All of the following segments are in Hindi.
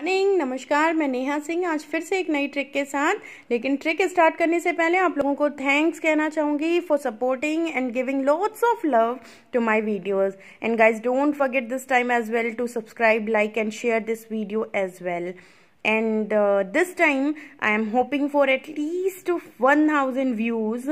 मॉर्निंग नमस्कार मैं नेहा सिंह आज फिर से एक नई ट्रिक के साथ लेकिन ट्रिक स्टार्ट करने से पहले आप लोगों को थैंक्स कहना चाहूँगी for supporting and giving lots of love to my videos and guys don't forget this time as well to subscribe like and share this video as well and this time I am hoping for at least one thousand views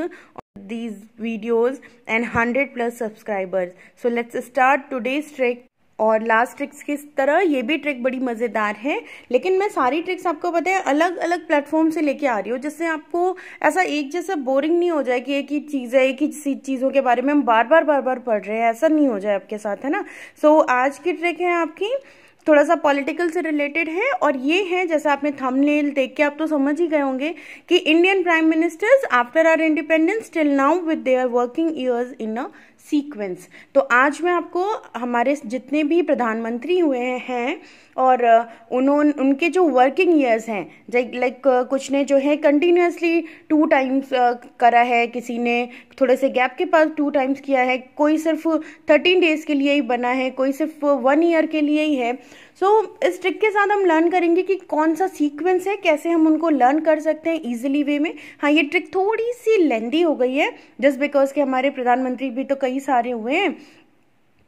these videos and hundred plus subscribers so let's start today's trick और लास्ट ट्रिक्स की तरह ये भी ट्रिक बड़ी मज़ेदार है लेकिन मैं सारी ट्रिक्स आपको पता है अलग अलग प्लेटफॉर्म से लेके आ रही हूँ जिससे आपको ऐसा एक जैसा बोरिंग नहीं हो जाए कि एक ही चीज़ है एक ही चीज़ों के बारे में हम बार बार बार बार पढ़ रहे हैं ऐसा नहीं हो जाए आपके साथ है ना सो so, आज की ट्रिक है आपकी थोड़ा सा पॉलिटिकल से रिलेटेड है और ये है जैसे आपने थंबनेल देख के आप तो समझ ही गए होंगे कि Indian prime ministers after our independence till now with their working years in a sequence तो आज मैं आपको हमारे जितने भी प्रधानमंत्री हुए हैं और उन्होंने उनके जो वर्किंग ईयर्स हैं लाइक कुछ ने जो है कंटिन्यूसली टू टाइम्स करा है किसी ने थोड़े से गैप के पास टू टाइम्स किया है कोई सिर्फ थर्टीन डेज के लिए ही बना है कोई सिर्फ वन ईयर के लिए ही है सो so, इस ट्रिक के साथ हम लर्न करेंगे कि कौन सा सीक्वेंस है कैसे हम उनको लर्न कर सकते हैं इजिली वे में हाँ ये ट्रिक थोड़ी सी लेंदी हो गई है जस्ट बिकॉज कि हमारे प्रधानमंत्री भी तो कई सारे हुए हैं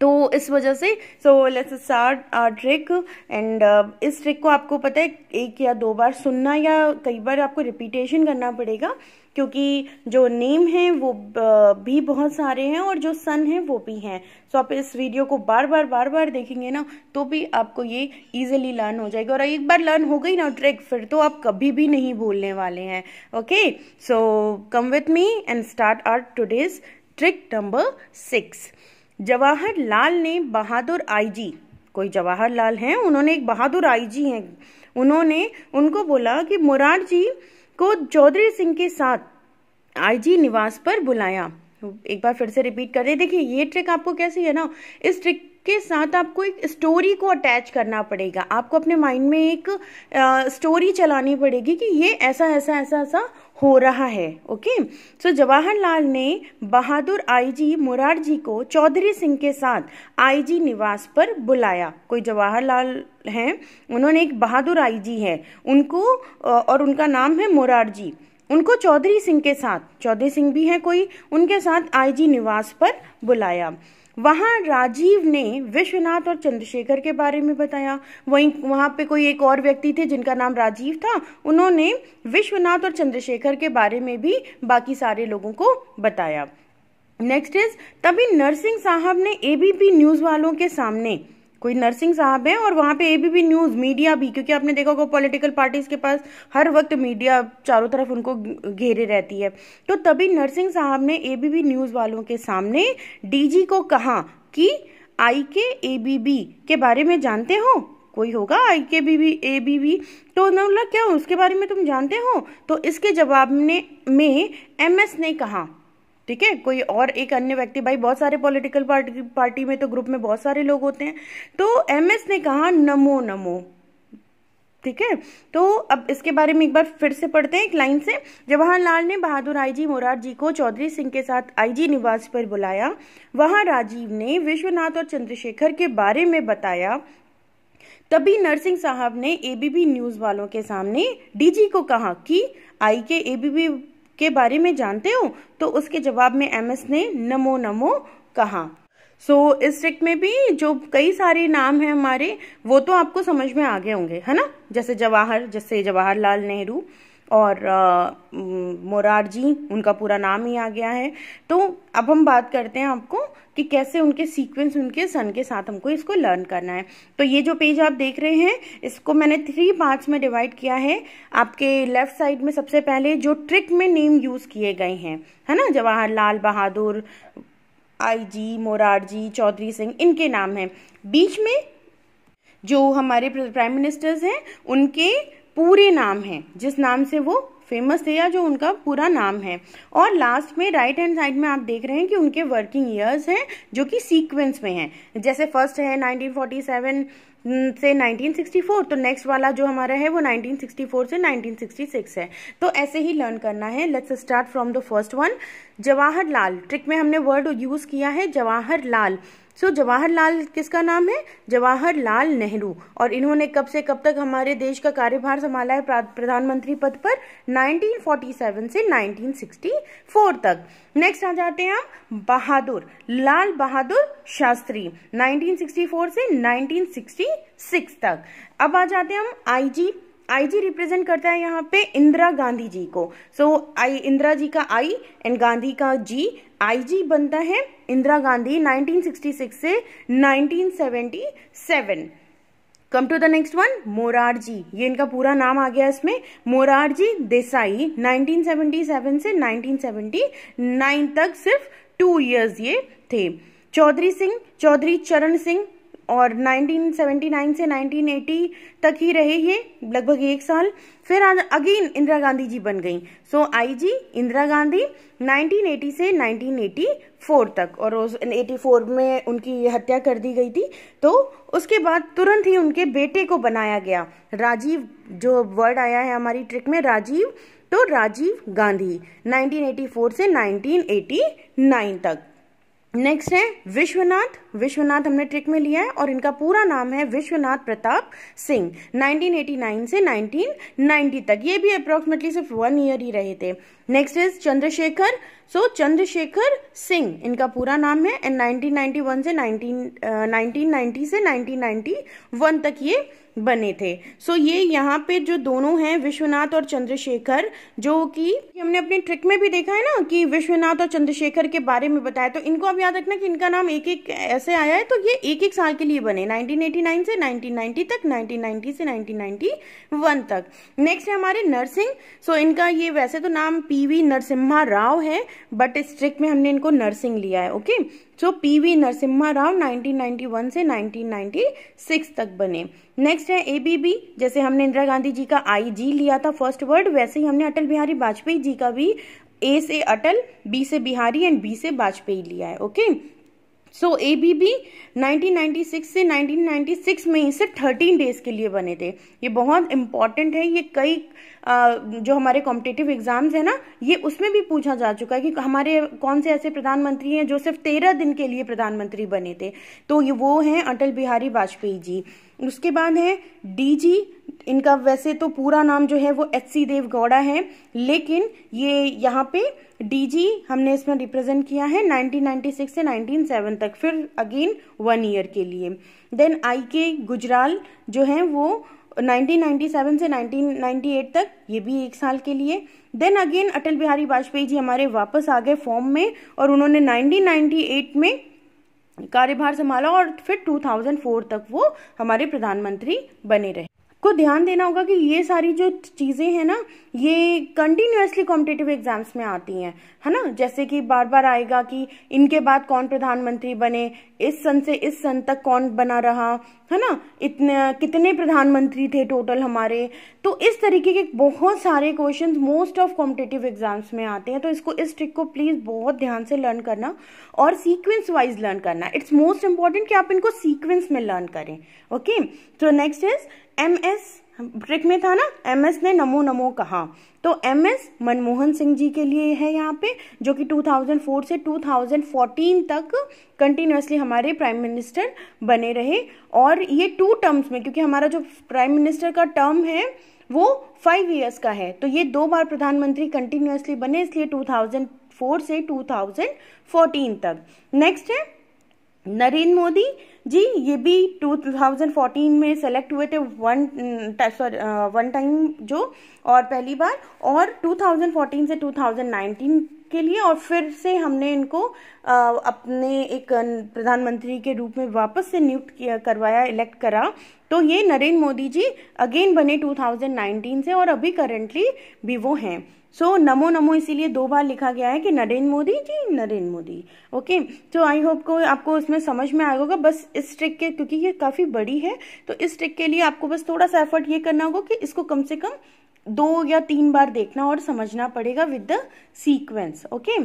तो इस वजह से so let's start our trick and इस ट्रिक को आपको पता है एक या दो बार सुनना या कई बार आपको रिपीटेशन करना पड़ेगा क्योंकि जो नेम है वो भी बहुत सारे हैं और जो सन है वो भी हैं सो तो आप इस वीडियो को बार बार बार बार देखेंगे ना तो भी आपको ये ईजिली लर्न हो जाएगा और एक बार लर्न हो गई ना ट्रिक फिर तो आप कभी भी नहीं भूलने वाले हैं okay so come with me and start our today's trick number six Jawaharlal ने बहादुर आईजी कोई जवाहरलाल हैं उन्होंने एक बहादुर आईजी हैं उन्होंने उनको बोला कि मुरार जी को चौधरी सिंह के साथ आईजी निवास पर बुलाया एक बार फिर से रिपीट कर दे देखिए ये ट्रिक आपको कैसी है ना इस ट्रिक के साथ आपको एक स्टोरी को अटैच करना पड़ेगा आपको अपने माइंड में एक आ, स्टोरी चलानी पड़ेगी कि ये ऐसा ऐसा ऐसा ऐसा हो रहा है ओके सो जवाहरलाल ने बहादुर आईजी मुरारजी को चौधरी सिंह के साथ आईजी निवास पर बुलाया कोई जवाहरलाल हैं उन्होंने एक बहादुर आईजी है उनको और उनका नाम है मुरारजी उनको चौधरी सिंह के साथ चौधरी सिंह भी हैं कोई उनके साथ आईजी निवास पर बुलाया वहाँ राजीव ने विश्वनाथ और चंद्रशेखर के बारे में बताया वहीं वहां पे कोई एक और व्यक्ति थे जिनका नाम राजीव था उन्होंने विश्वनाथ और चंद्रशेखर के बारे में भी बाकी सारे लोगों को बताया नेक्स्ट इज तभी नरसिंह साहब ने एबीपी न्यूज वालों के सामने कोई नर्सिंग साहब हैं और वहाँ पे एबीपी न्यूज़ मीडिया भी क्योंकि आपने देखा होगा पॉलिटिकल पार्टीज के पास हर वक्त मीडिया चारों तरफ उनको घेरे रहती है तो तभी नर्सिंग साहब ने एबीपी न्यूज़ वालों के सामने डीजी को कहा कि आई के एबीबी के बारे में जानते हो कोई होगा I K B B A B B तो उन्होंने क्या उसके बारे में तुम जानते हो तो इसके जवाब ने में एम एस ने कहा ठीक है कोई और एक अन्य व्यक्ति भाई बहुत सारे पॉलिटिकल पार्टी पार्टी में तो ग्रुप में बहुत सारे लोग होते हैं तो एमएस ने कहा नमो नमो ठीक है तो अब इसके बारे में एक बार फिर से पढ़ते हैं एक लाइन से जवाहरलाल ने बहादुर आईजी मोरार जी को चौधरी सिंह के साथ आईजी निवास पर बुलाया वहां राजीव ने विश्वनाथ और चंद्रशेखर के बारे में बताया तभी नरसिंह साहब ने एबीपी न्यूज वालों के सामने डीजी को कहा कि आई के एबीपी के बारे में जानते हो तो उसके जवाब में एमएस ने नमो नमो कहा सो so, इस ट्रिक में भी जो कई सारे नाम हैं हमारे वो तो आपको समझ में आ गए होंगे है ना जैसे जवाहर जैसे जवाहरलाल नेहरू और मोरारजी उनका पूरा नाम ही आ गया है तो अब हम बात करते हैं आपको कि कैसे उनके सीक्वेंस उनके सन के साथ हमको इसको लर्न करना है तो ये जो पेज आप देख रहे हैं इसको मैंने थ्री पार्ट्स में डिवाइड किया है आपके लेफ्ट साइड में सबसे पहले जो ट्रिक में नेम यूज़ किए गए हैं है ना जवाहरलाल बहादुर आईजी मोरारजी चौधरी सिंह इनके नाम हैं बीच में जो हमारे प्राइम मिनिस्टर्स हैं उनके पूरे नाम है जिस नाम से वो फेमस थे या जो उनका पूरा नाम है और लास्ट में राइट हैंड साइड में आप देख रहे हैं कि उनके वर्किंग ईयर्स हैं जो कि सीक्वेंस में हैं जैसे फर्स्ट है 1947 से 1964 तो नेक्स्ट वाला जो हमारा है वो 1964 से 1966 है तो ऐसे ही लर्न करना है let's start from the first one Jawaharlal trick में हमने वर्ड यूज किया है जवाहरलाल सो so, जवाहरलाल किसका नाम है जवाहरलाल नेहरू और इन्होंने कब से कब तक हमारे देश का कार्यभार संभाला है प्रधानमंत्री पद पर 1947 से 1964 तक नेक्स्ट आ जाते हैं हम बहादुर लाल बहादुर शास्त्री 1964 से 1966 तक अब आ जाते हैं हम आईजी आईजी रिप्रेजेंट करता है यहाँ पे इंदिरा गांधी जी को सो so, आई इंदिरा जी का आई एंड गांधी का जी आईजी बनता है इंदिरा गांधी 1966 से 1977 come to the next one Morarji ये इनका पूरा नाम आ गया इसमें मोरारजी देसाई 1977 से 1979 तक सिर्फ टू ईयर्स ये थे चौधरी सिंह चौधरी चरण सिंह और 1979 से 1980 तक ही रहे ये लगभग एक साल फिर अगेन इंदिरा गांधी जी बन गई so so, IG Indira Gandhi 1980 से 1984 तक और 84 में उनकी हत्या कर दी गई थी तो उसके बाद तुरंत ही उनके बेटे को बनाया गया राजीव जो वर्ड आया है हमारी ट्रिक में राजीव तो राजीव गांधी 1984 से 1989 तक नेक्स्ट है विश्वनाथ विश्वनाथ हमने ट्रिक में लिया है और इनका पूरा नाम है विश्वनाथ प्रताप सिंह 1989 से 1990 तक ये भी अप्रोक्सीमेटली सिर्फ वन ईयर ही रहे थे next is Chandrashekhar so so, Chandrashekhar Singh इनका पूरा नाम है एंड 1991 से 19 1990 uh, से 1991 तक ये बने थे सो so, ये यहाँ पे जो दोनों हैं विश्वनाथ और चंद्रशेखर जो कि हमने अपने ट्रिक में भी देखा है ना कि विश्वनाथ और चंद्रशेखर के बारे में बताया तो इनको अब याद रखना कि इनका नाम एक एक ऐसे आया है तो ये एक एक साल के लिए बने 1989 से 1990 तक 1990 से 1991 तक नेक्स्ट है हमारे नरसिंह सो so, इनका ये वैसे तो नाम पी नरसिम्हा राव है बट स्ट्रिक्ट में हमने इनको नर्सिंग लिया है okay so P V Narasimha Rao 1991 से 1996 तक बने नेक्स्ट है एबीबी जैसे हमने इंदिरा गांधी जी का आई जी लिया था फर्स्ट वर्ड वैसे ही हमने अटल बिहारी वाजपेयी जी का भी ए से अटल बी से बिहारी एंड बी से वाजपेयी लिया है okay so A B B से 1996 में ही सिर्फ थर्टीन डेज के लिए बने थे ये बहुत इंपॉर्टेंट है ये कई आ, जो हमारे कॉम्पिटेटिव एग्जाम्स है ना ये उसमें भी पूछा जा चुका है कि हमारे कौन से ऐसे प्रधानमंत्री हैं जो सिर्फ तेरह दिन के लिए प्रधानमंत्री बने थे तो ये वो हैं अटल बिहारी वाजपेयी जी उसके बाद है डीजी इनका वैसे तो पूरा नाम जो है वो एच सी देव गौड़ा है लेकिन ये यहाँ पे डीजी हमने इसमें रिप्रेजेंट किया है 1996 से 197 तक फिर अगेन वन ईयर के लिए देन आई के गुजराल जो है वो 1997 से 1998 तक ये भी एक साल के लिए देन अगेन अटल बिहारी वाजपेयी जी हमारे वापस आ गए फॉर्म में और उन्होंने 1998 में कार्यभार संभाला और फिर 2004 तक वो हमारे प्रधानमंत्री बने रहे को ध्यान देना होगा कि ये सारी जो चीज़ें हैं ना ये कंटिन्यूसली कॉम्पिटेटिव एग्जाम्स में आती हैं है ना जैसे कि बार बार आएगा कि इनके बाद कौन प्रधानमंत्री बने इस सन से इस सन तक कौन बना रहा है ना इतने कितने प्रधानमंत्री थे टोटल हमारे तो इस तरीके के बहुत सारे questions most of competitive exams में आते हैं तो इसको इस ट्रिक को प्लीज़ बहुत ध्यान से लर्न करना और सीक्वेंस वाइज लर्न करना इट्स मोस्ट इंपॉर्टेंट कि आप इनको सीक्वेंस में लर्न करें ओके तो next is M S break में था ना एम एस ने नमो नमो कहा तो एम एस मनमोहन सिंह जी के लिए है यहाँ पे जो कि 2004 से 2014 तक कंटिन्यूसली हमारे प्राइम मिनिस्टर बने रहे और ये टू टर्म्स में क्योंकि हमारा जो प्राइम मिनिस्टर का टर्म है वो फाइव ईयर्स का है तो ये दो बार प्रधानमंत्री कंटिन्यूसली बने इसलिए 2004 से 2014 तक नेक्स्ट है नरेंद्र मोदी जी ये भी 2014 में सेलेक्ट हुए थे वन सॉरी वन टाइम जो और पहली बार और 2014 से 2019 के लिए और फिर से हमने इनको अपने एक प्रधानमंत्री के रूप में वापस से नियुक्त किया करवाया इलेक्ट करा तो ये नरेंद्र मोदी जी अगेन बने 2019 से और अभी करेंटली भी वो हैं सो so, नमो नमो इसीलिए दो बार लिखा गया है कि नरेंद्र मोदी जी नरेंद्र मोदी ओके तो आई होप को आपको इसमें समझ में आया होगा बस इस ट्रिक के क्योंकि ये काफ़ी बड़ी है तो इस ट्रिक के लिए आपको बस थोड़ा सा एफर्ट ये करना होगा कि इसको कम से कम दो या तीन बार देखना और समझना पड़ेगा विद द सीक्वेंस ओके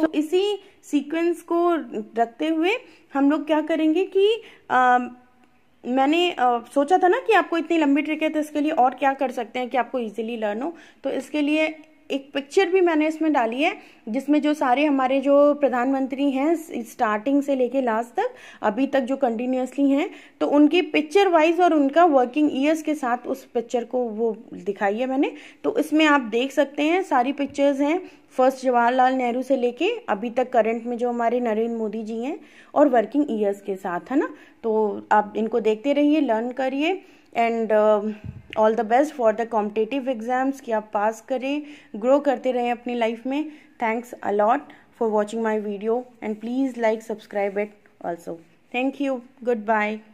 तो इसी सीक्वेंस को रखते हुए हम लोग क्या करेंगे कि आ, मैंने आ, सोचा था ना कि आपको इतनी लंबी ट्रिक है तो इसके लिए और क्या कर सकते हैं कि आपको इजीली लर्न हो तो इसके लिए एक पिक्चर भी मैंने इसमें डाली है जिसमें जो सारे हमारे जो प्रधानमंत्री हैं स्टार्टिंग से लेके लास्ट तक अभी तक जो कंटिन्यूसली हैं तो उनकी पिक्चर वाइज और उनका वर्किंग ईयर्स के साथ उस पिक्चर को वो दिखाई है मैंने तो इसमें आप देख सकते हैं सारी पिक्चर्स हैं फर्स्ट जवाहरलाल नेहरू से लेके अभी तक करंट में जो हमारे नरेंद्र मोदी जी हैं और वर्किंग ईयर्स के साथ है ना तो आप इनको देखते रहिए लर्न करिए and all the best for the competitive exams कि आप पास करें ग्रो करते रहें अपनी लाइफ में thanks a lot for watching my video and please like subscribe it also thank you good bye